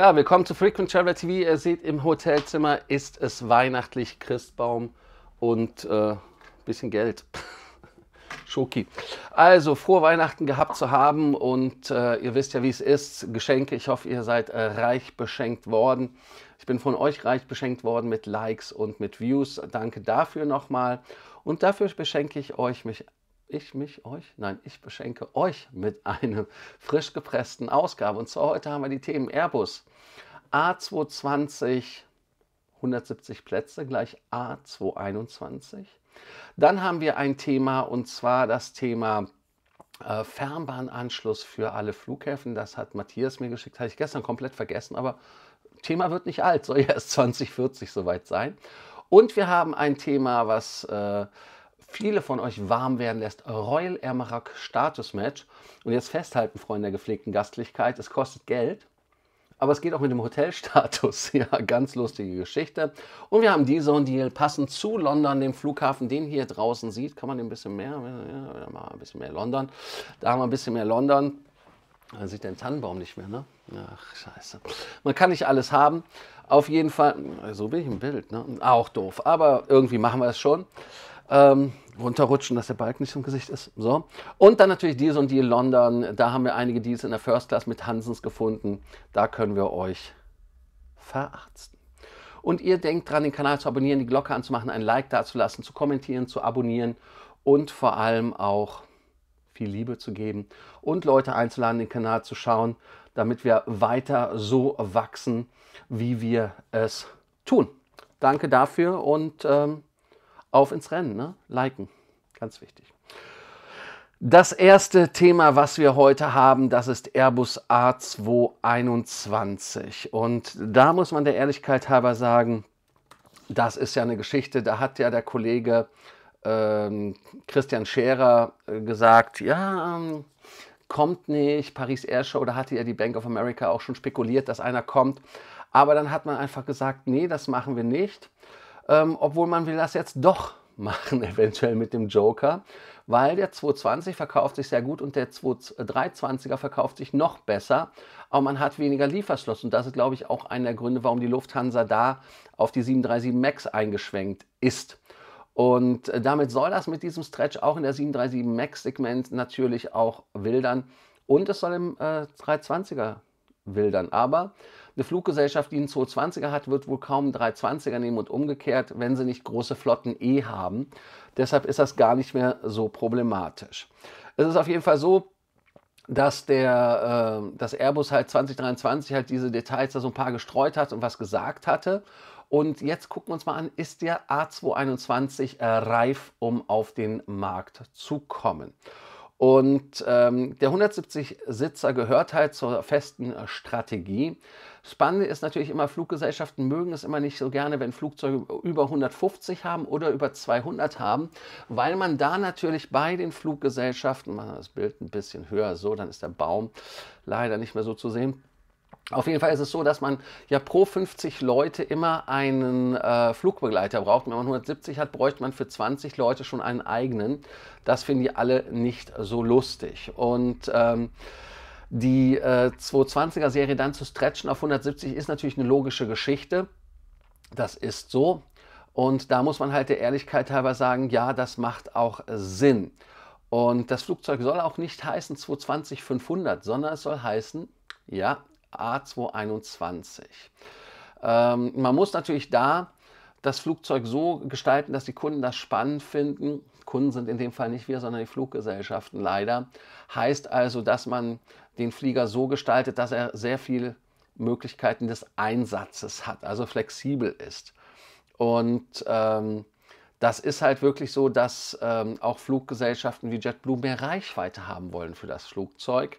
Ja, willkommen zu Frequent Traveler TV. Ihr seht, im Hotelzimmer ist es weihnachtlich, Christbaum und ein äh, bisschen Geld. Schoki. Also, frohe Weihnachten gehabt zu haben und äh, ihr wisst ja, wie es ist. Geschenke, ich hoffe, ihr seid äh, reich beschenkt worden. Ich bin von euch reich beschenkt worden mit Likes und mit Views. Danke dafür nochmal. Und dafür beschenke ich euch mich ich mich euch, nein, ich beschenke euch mit einer frisch gepressten Ausgabe. Und zwar heute haben wir die Themen Airbus A220 170 Plätze gleich A221. Dann haben wir ein Thema und zwar das Thema äh, Fernbahnanschluss für alle Flughäfen. Das hat Matthias mir geschickt, hatte ich gestern komplett vergessen, aber Thema wird nicht alt, soll ja erst 2040 soweit sein. Und wir haben ein Thema, was äh, viele von euch warm werden lässt. Royal Air Maroc Status Match. Und jetzt festhalten, Freunde der gepflegten Gastlichkeit, es kostet Geld. Aber es geht auch mit dem Hotelstatus. Ja, ganz lustige Geschichte. Und wir haben diese und Deal passend zu London, dem Flughafen, den hier draußen sieht. Kann man den ein bisschen mehr? Ja, mal ein bisschen mehr London. Da haben wir ein bisschen mehr London. Man sieht den Tannenbaum nicht mehr, ne? Ach, scheiße. Man kann nicht alles haben. Auf jeden Fall, so bin ich im Bild, ne? Auch doof, aber irgendwie machen wir es schon. Ähm, runterrutschen, dass der Balken nicht im Gesicht ist. So. Und dann natürlich Deals und Deal London. Da haben wir einige Deals in der First Class mit Hansens gefunden. Da können wir euch verarzten. Und ihr denkt dran, den Kanal zu abonnieren, die Glocke anzumachen, ein Like dazulassen, zu kommentieren, zu abonnieren und vor allem auch viel Liebe zu geben und Leute einzuladen, den Kanal zu schauen, damit wir weiter so wachsen, wie wir es tun. Danke dafür und ähm, auf ins Rennen, ne? liken, ganz wichtig. Das erste Thema, was wir heute haben, das ist Airbus A221. Und da muss man der Ehrlichkeit halber sagen, das ist ja eine Geschichte, da hat ja der Kollege ähm, Christian Scherer äh, gesagt, ja, ähm, kommt nicht, Paris Airshow, da hatte ja die Bank of America auch schon spekuliert, dass einer kommt. Aber dann hat man einfach gesagt, nee, das machen wir nicht ähm, obwohl man will das jetzt doch machen, eventuell mit dem Joker, weil der 220 verkauft sich sehr gut und der 320er verkauft sich noch besser, aber man hat weniger Lieferschluss und das ist, glaube ich, auch einer der Gründe, warum die Lufthansa da auf die 737 MAX eingeschwenkt ist. Und äh, damit soll das mit diesem Stretch auch in der 737 MAX-Segment natürlich auch wildern und es soll im äh, 320er wildern, aber eine Fluggesellschaft, die einen 220er hat, wird wohl kaum einen 320er nehmen und umgekehrt, wenn sie nicht große Flotten eh haben. Deshalb ist das gar nicht mehr so problematisch. Es ist auf jeden Fall so, dass der äh, dass Airbus halt 2023 halt diese Details da so ein paar gestreut hat und was gesagt hatte. Und jetzt gucken wir uns mal an, ist der A221 äh, reif, um auf den Markt zu kommen? Und ähm, der 170-Sitzer gehört halt zur festen Strategie, Spannend ist natürlich immer, Fluggesellschaften mögen es immer nicht so gerne, wenn Flugzeuge über 150 haben oder über 200 haben, weil man da natürlich bei den Fluggesellschaften, machen das Bild ein bisschen höher, so, dann ist der Baum leider nicht mehr so zu sehen. Auf jeden Fall ist es so, dass man ja pro 50 Leute immer einen äh, Flugbegleiter braucht. Wenn man 170 hat, bräuchte man für 20 Leute schon einen eigenen. Das finden die alle nicht so lustig. Und ähm, die äh, 220er-Serie dann zu stretchen auf 170 ist natürlich eine logische Geschichte. Das ist so. Und da muss man halt der Ehrlichkeit halber sagen, ja, das macht auch Sinn. Und das Flugzeug soll auch nicht heißen 220-500, sondern es soll heißen, ja, A221. Ähm, man muss natürlich da das Flugzeug so gestalten, dass die Kunden das spannend finden. Kunden sind in dem Fall nicht wir, sondern die Fluggesellschaften leider. Heißt also, dass man den Flieger so gestaltet, dass er sehr viele Möglichkeiten des Einsatzes hat, also flexibel ist. Und ähm, das ist halt wirklich so, dass ähm, auch Fluggesellschaften wie JetBlue mehr Reichweite haben wollen für das Flugzeug.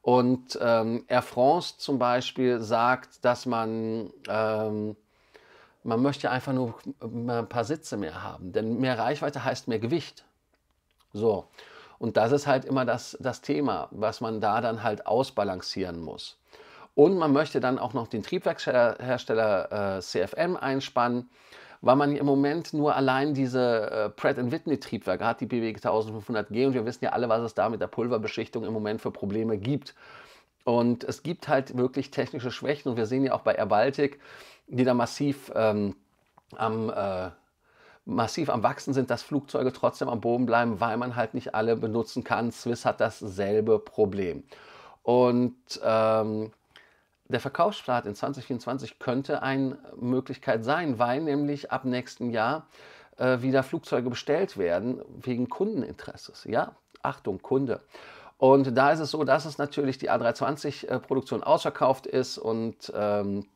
Und ähm, Air France zum Beispiel sagt, dass man, ähm, man möchte einfach nur ein paar Sitze mehr haben. Denn mehr Reichweite heißt mehr Gewicht. So. Und das ist halt immer das, das Thema, was man da dann halt ausbalancieren muss. Und man möchte dann auch noch den Triebwerkshersteller äh, CFM einspannen, weil man im Moment nur allein diese äh, Pratt Whitney Triebwerke hat, die BW 1500G, und wir wissen ja alle, was es da mit der Pulverbeschichtung im Moment für Probleme gibt. Und es gibt halt wirklich technische Schwächen und wir sehen ja auch bei Air Baltic, die da massiv ähm, am äh, massiv am Wachsen sind, dass Flugzeuge trotzdem am Boden bleiben, weil man halt nicht alle benutzen kann. Swiss hat dasselbe Problem. Und ähm, der Verkaufsstart in 2024 könnte eine Möglichkeit sein, weil nämlich ab nächsten Jahr äh, wieder Flugzeuge bestellt werden wegen Kundeninteresses. Ja, Achtung, Kunde. Und da ist es so, dass es natürlich die A320-Produktion äh, ausverkauft ist und ähm,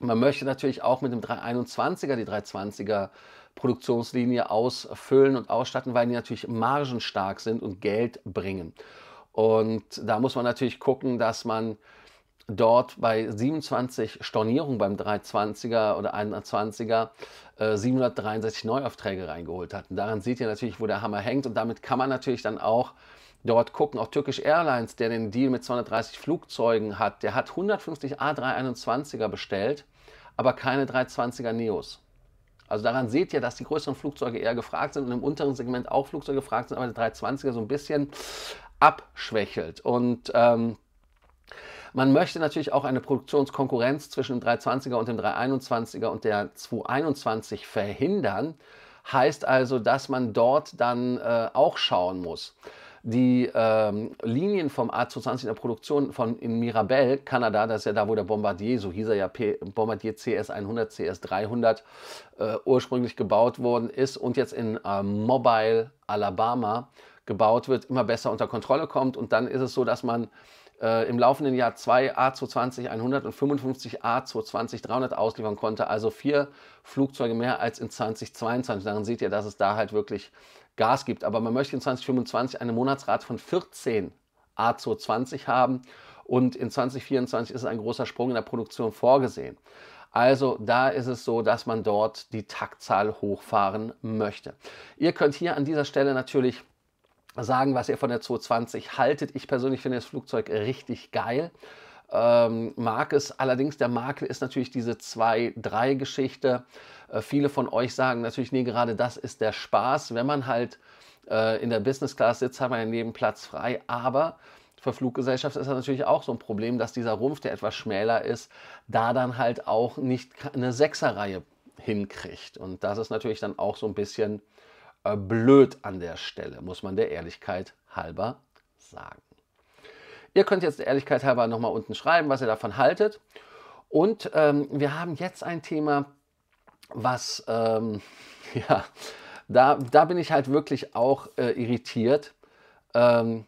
man möchte natürlich auch mit dem 321er die 320er Produktionslinie ausfüllen und ausstatten, weil die natürlich margenstark sind und Geld bringen. Und da muss man natürlich gucken, dass man dort bei 27 Stornierungen beim 320er oder 120er äh, 763 Neuaufträge reingeholt hat. Und daran seht ihr natürlich, wo der Hammer hängt. Und damit kann man natürlich dann auch dort gucken. Auch Turkish Airlines, der den Deal mit 230 Flugzeugen hat, der hat 150 A321er bestellt, aber keine 320er Neos. Also daran seht ihr, dass die größeren Flugzeuge eher gefragt sind und im unteren Segment auch Flugzeuge gefragt sind, aber der 320er so ein bisschen abschwächelt. Und ähm, man möchte natürlich auch eine Produktionskonkurrenz zwischen dem 320er und dem 321er und der 221 verhindern. Heißt also, dass man dort dann äh, auch schauen muss die ähm, Linien vom A220 in der Produktion von in Mirabel, Kanada, das ist ja da, wo der Bombardier, so hieß er ja, P Bombardier CS100, CS300 äh, ursprünglich gebaut worden ist und jetzt in äh, Mobile, Alabama gebaut wird, immer besser unter Kontrolle kommt. Und dann ist es so, dass man äh, im laufenden Jahr zwei A220-100 und 55 A220-300 ausliefern konnte, also vier Flugzeuge mehr als in 2022. Daran seht ihr, dass es da halt wirklich Gas gibt. Aber man möchte in 2025 eine Monatsrate von 14 A220 haben und in 2024 ist ein großer Sprung in der Produktion vorgesehen. Also da ist es so, dass man dort die Taktzahl hochfahren möchte. Ihr könnt hier an dieser Stelle natürlich sagen, was ihr von der 220 haltet. Ich persönlich finde das Flugzeug richtig geil. Ähm, mag es. Allerdings der Makel ist natürlich diese 2-3-Geschichte. Äh, viele von euch sagen natürlich, nee, gerade das ist der Spaß. Wenn man halt äh, in der Business Class sitzt, haben wir einen Nebenplatz frei. Aber für Fluggesellschaften ist das natürlich auch so ein Problem, dass dieser Rumpf, der etwas schmäler ist, da dann halt auch nicht eine Sechserreihe hinkriegt. Und das ist natürlich dann auch so ein bisschen äh, blöd an der Stelle, muss man der Ehrlichkeit halber sagen. Ihr könnt jetzt der Ehrlichkeit halber nochmal unten schreiben, was ihr davon haltet. Und ähm, wir haben jetzt ein Thema, was, ähm, ja, da, da bin ich halt wirklich auch äh, irritiert. Ähm,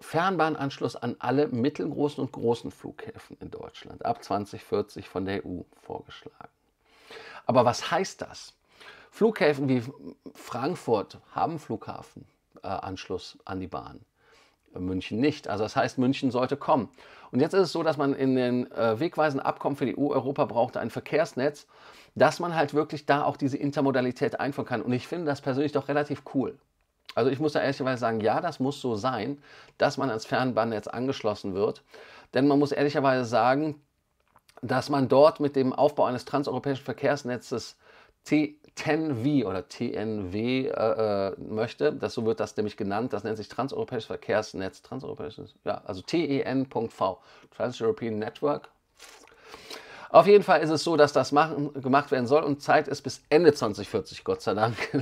Fernbahnanschluss an alle mittelgroßen und großen Flughäfen in Deutschland ab 2040 von der EU vorgeschlagen. Aber was heißt das? Flughäfen wie Frankfurt haben Flughafenanschluss äh, an die Bahn. München nicht. Also das heißt, München sollte kommen. Und jetzt ist es so, dass man in den äh, wegweisenden Abkommen für die EU Europa braucht ein Verkehrsnetz, dass man halt wirklich da auch diese Intermodalität einführen kann. Und ich finde das persönlich doch relativ cool. Also ich muss da ehrlicherweise sagen, ja, das muss so sein, dass man ans Fernbahnnetz angeschlossen wird. Denn man muss ehrlicherweise sagen, dass man dort mit dem Aufbau eines transeuropäischen Verkehrsnetzes T TENV oder TNW äh, äh, möchte, das, so wird das nämlich genannt, das nennt sich Transeuropäisches Verkehrsnetz, Transeuropäisches, ja, also TEN.V, Trans-European Network. Auf jeden Fall ist es so, dass das machen, gemacht werden soll und Zeit ist bis Ende 2040, Gott sei Dank.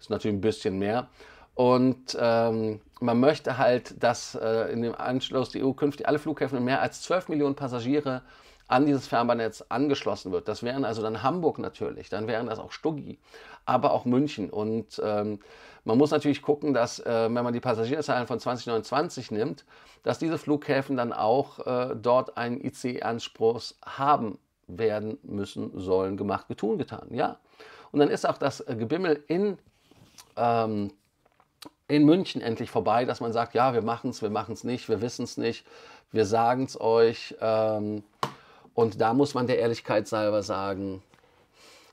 ist natürlich ein bisschen mehr. Und ähm, man möchte halt, dass äh, in dem Anschluss die EU künftig alle Flughäfen mehr als 12 Millionen Passagiere an dieses Fernbahnnetz angeschlossen wird. Das wären also dann Hamburg natürlich, dann wären das auch Stuggi, aber auch München. Und ähm, man muss natürlich gucken, dass, äh, wenn man die Passagierzahlen von 2029 nimmt, dass diese Flughäfen dann auch äh, dort einen ICE-Anspruch haben werden müssen, sollen, gemacht, getun, getan. Ja. Und dann ist auch das äh, Gebimmel in, ähm, in München endlich vorbei, dass man sagt, ja, wir machen es, wir machen es nicht, wir wissen es nicht, wir sagen es euch. Ähm, und da muss man der Ehrlichkeit selber sagen,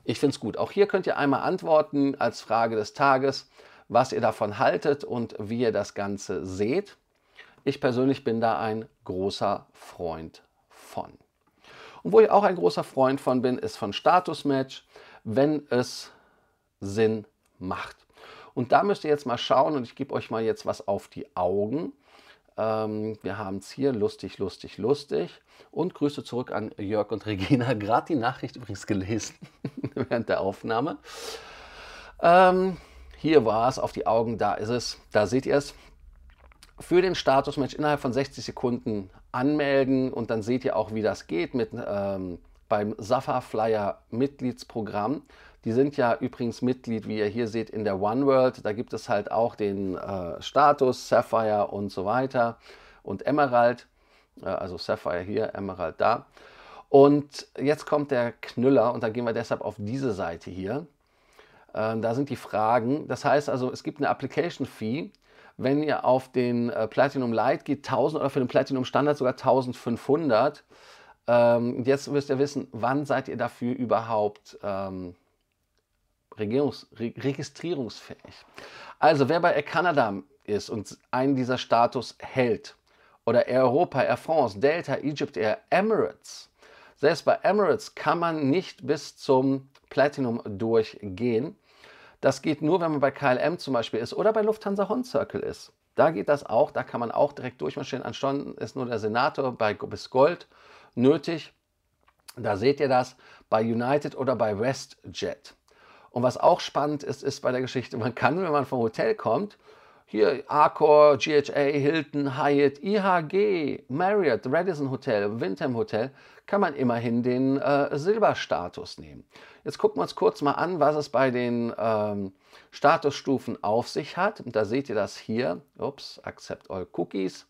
ich finde es gut. Auch hier könnt ihr einmal antworten als Frage des Tages, was ihr davon haltet und wie ihr das Ganze seht. Ich persönlich bin da ein großer Freund von. Und wo ich auch ein großer Freund von bin, ist von Status Match, wenn es Sinn macht. Und da müsst ihr jetzt mal schauen und ich gebe euch mal jetzt was auf die Augen. Ähm, wir haben es hier, lustig, lustig, lustig. Und Grüße zurück an Jörg und Regina. Gerade die Nachricht übrigens gelesen während der Aufnahme. Ähm, hier war es, auf die Augen, da ist es, da seht ihr es. Für den Status Mensch innerhalb von 60 Sekunden anmelden und dann seht ihr auch, wie das geht mit ähm, beim Safa Flyer Mitgliedsprogramm. Die sind ja übrigens Mitglied, wie ihr hier seht, in der One World. Da gibt es halt auch den äh, Status Sapphire und so weiter und Emerald. Äh, also Sapphire hier, Emerald da. Und jetzt kommt der Knüller und dann gehen wir deshalb auf diese Seite hier. Ähm, da sind die Fragen. Das heißt also, es gibt eine Application Fee. Wenn ihr auf den äh, Platinum Lite geht, 1000 oder für den Platinum Standard sogar 1500. Ähm, jetzt müsst ihr wissen, wann seid ihr dafür überhaupt ähm, Regierungs registrierungsfähig. Also wer bei Air Canada ist und einen dieser Status hält, oder Air Europa, Air France, Delta, Egypt Air, Emirates, selbst bei Emirates kann man nicht bis zum Platinum durchgehen. Das geht nur, wenn man bei KLM zum Beispiel ist oder bei Lufthansa Hon Circle ist. Da geht das auch, da kann man auch direkt durchmarschieren. Ansonsten ist nur der Senator bei bis Gold nötig. Da seht ihr das bei United oder bei WestJet. Und was auch spannend ist, ist bei der Geschichte, man kann, wenn man vom Hotel kommt, hier Accor, GHA, Hilton, Hyatt, IHG, Marriott, Radisson Hotel, Windham Hotel, kann man immerhin den äh, Silberstatus nehmen. Jetzt gucken wir uns kurz mal an, was es bei den ähm, Statusstufen auf sich hat. Und da seht ihr das hier. Ups, Accept All Cookies.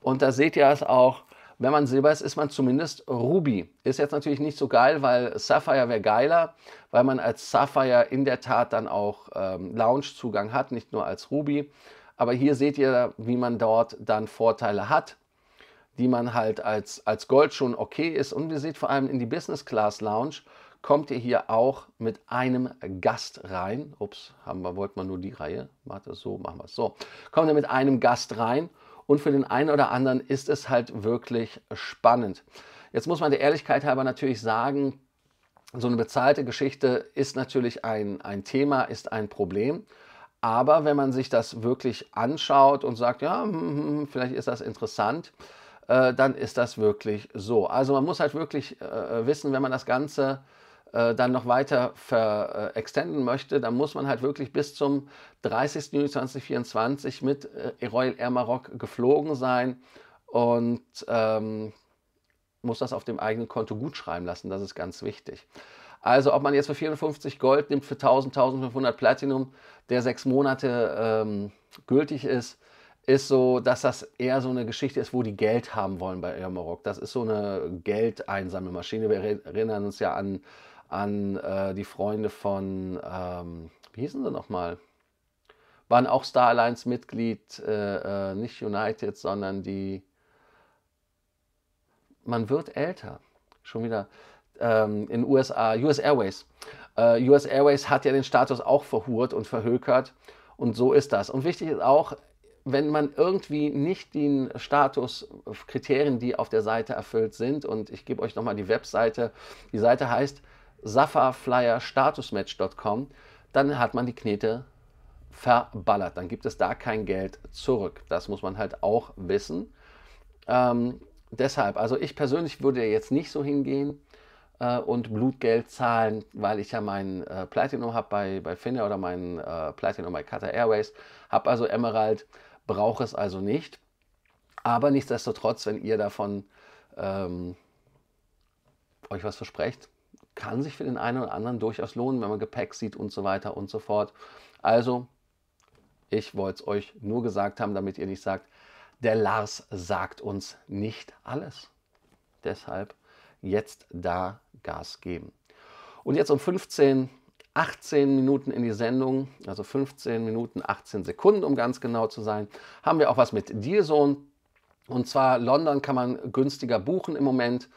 Und da seht ihr es auch wenn man Silber ist, ist man zumindest Ruby. Ist jetzt natürlich nicht so geil, weil Sapphire wäre geiler, weil man als Sapphire in der Tat dann auch ähm, Lounge-Zugang hat, nicht nur als Ruby. Aber hier seht ihr, wie man dort dann Vorteile hat, die man halt als, als Gold schon okay ist. Und ihr seht vor allem in die Business Class Lounge kommt ihr hier auch mit einem Gast rein. Ups, haben wir, wollten wir nur die Reihe. Macht das so, machen wir es so. Kommt ihr mit einem Gast rein und für den einen oder anderen ist es halt wirklich spannend. Jetzt muss man der Ehrlichkeit halber natürlich sagen, so eine bezahlte Geschichte ist natürlich ein, ein Thema, ist ein Problem. Aber wenn man sich das wirklich anschaut und sagt, ja, hm, hm, hm, vielleicht ist das interessant, äh, dann ist das wirklich so. Also man muss halt wirklich äh, wissen, wenn man das Ganze äh, dann noch weiter ver, äh, extenden möchte, dann muss man halt wirklich bis zum 30. Juni 2024 mit äh, Royal Air Maroc geflogen sein und ähm, muss das auf dem eigenen Konto gut schreiben lassen. Das ist ganz wichtig. Also ob man jetzt für 54 Gold nimmt, für 1000, 1500 Platinum, der sechs Monate ähm, gültig ist, ist so, dass das eher so eine Geschichte ist, wo die Geld haben wollen bei Airmorok. Das ist so eine Geldeinsammelmaschine. Wir erinnern uns ja an, an äh, die Freunde von, ähm, wie hießen sie nochmal? Waren auch Star Alliance Mitglied, äh, äh, nicht United, sondern die. Man wird älter. Schon wieder ähm, in USA, US Airways. Äh, US Airways hat ja den Status auch verhurt und verhökert. Und so ist das. Und wichtig ist auch, wenn man irgendwie nicht den Statuskriterien, äh, die auf der Seite erfüllt sind, und ich gebe euch nochmal die Webseite, die Seite heißt safaflyerstatusmatch.com, dann hat man die Knete verballert. Dann gibt es da kein Geld zurück. Das muss man halt auch wissen. Ähm, deshalb, also ich persönlich würde jetzt nicht so hingehen äh, und Blutgeld zahlen, weil ich ja mein äh, Platinum habe bei, bei Finnair oder mein äh, Platinum bei Qatar Airways, habe also Emerald brauche es also nicht. Aber nichtsdestotrotz, wenn ihr davon ähm, euch was versprecht, kann sich für den einen oder anderen durchaus lohnen, wenn man Gepäck sieht und so weiter und so fort. Also, ich wollte es euch nur gesagt haben, damit ihr nicht sagt, der Lars sagt uns nicht alles. Deshalb jetzt da Gas geben. Und jetzt um 15 Uhr. 18 Minuten in die Sendung, also 15 Minuten, 18 Sekunden, um ganz genau zu sein, haben wir auch was mit Dealzone. Und zwar London kann man günstiger buchen im Moment.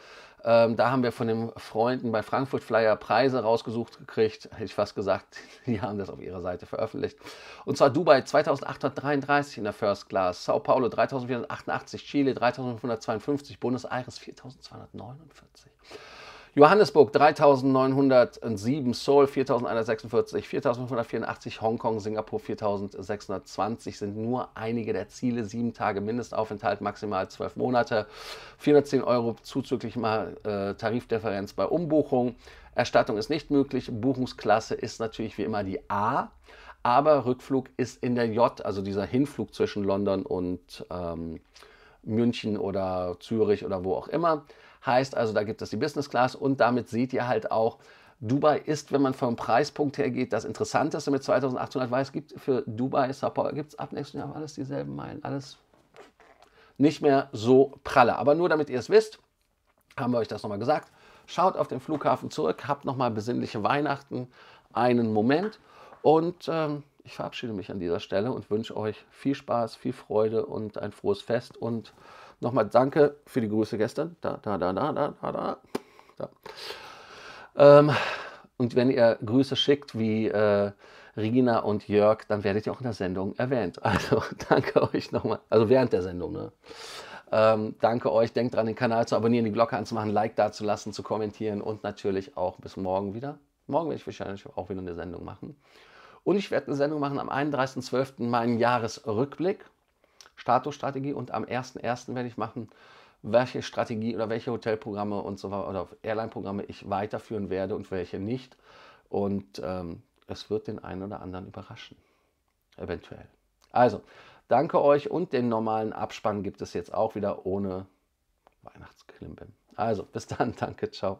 Ähm, da haben wir von den Freunden bei Frankfurt Flyer Preise rausgesucht gekriegt. Hätte ich fast gesagt, die haben das auf ihrer Seite veröffentlicht. Und zwar Dubai 2833 in der First Class, Sao Paulo 3488, Chile 3552, Buenos Aires 4249. Johannesburg 3907, Seoul 4146, 4584, Hongkong, Singapur 4620 sind nur einige der Ziele. Sieben Tage Mindestaufenthalt, maximal zwölf Monate, 410 Euro zuzüglich mal äh, Tarifdifferenz bei Umbuchung. Erstattung ist nicht möglich. Buchungsklasse ist natürlich wie immer die A, aber Rückflug ist in der J, also dieser Hinflug zwischen London und ähm, München oder Zürich oder wo auch immer. Heißt also, da gibt es die Business Class und damit seht ihr halt auch, Dubai ist, wenn man vom Preispunkt her geht, das Interessanteste mit 2800, weil es gibt für Dubai, gibt es ab nächsten Jahr alles dieselben Meilen, alles nicht mehr so pralle. Aber nur damit ihr es wisst, haben wir euch das nochmal gesagt. Schaut auf den Flughafen zurück, habt nochmal besinnliche Weihnachten, einen Moment und ähm, ich verabschiede mich an dieser Stelle und wünsche euch viel Spaß, viel Freude und ein frohes Fest. Und nochmal danke für die Grüße gestern. Da, da, da, da, da, da, da. Ähm, und wenn ihr Grüße schickt wie äh, Regina und Jörg, dann werdet ihr auch in der Sendung erwähnt. Also danke euch nochmal. Also während der Sendung, ne? Ähm, danke euch. Denkt dran, den Kanal zu abonnieren, die Glocke anzumachen, Like da zu lassen, zu kommentieren und natürlich auch bis morgen wieder. Morgen werde ich wahrscheinlich auch wieder eine Sendung machen. Und ich werde eine Sendung machen am 31.12. meinen Jahresrückblick, Statusstrategie. Und am 1.1. werde ich machen, welche Strategie oder welche Hotelprogramme und so weiter oder Airline-Programme ich weiterführen werde und welche nicht. Und ähm, es wird den einen oder anderen überraschen. Eventuell. Also, danke euch und den normalen Abspann gibt es jetzt auch wieder ohne Weihnachtsklimpen. Also, bis dann, danke, ciao.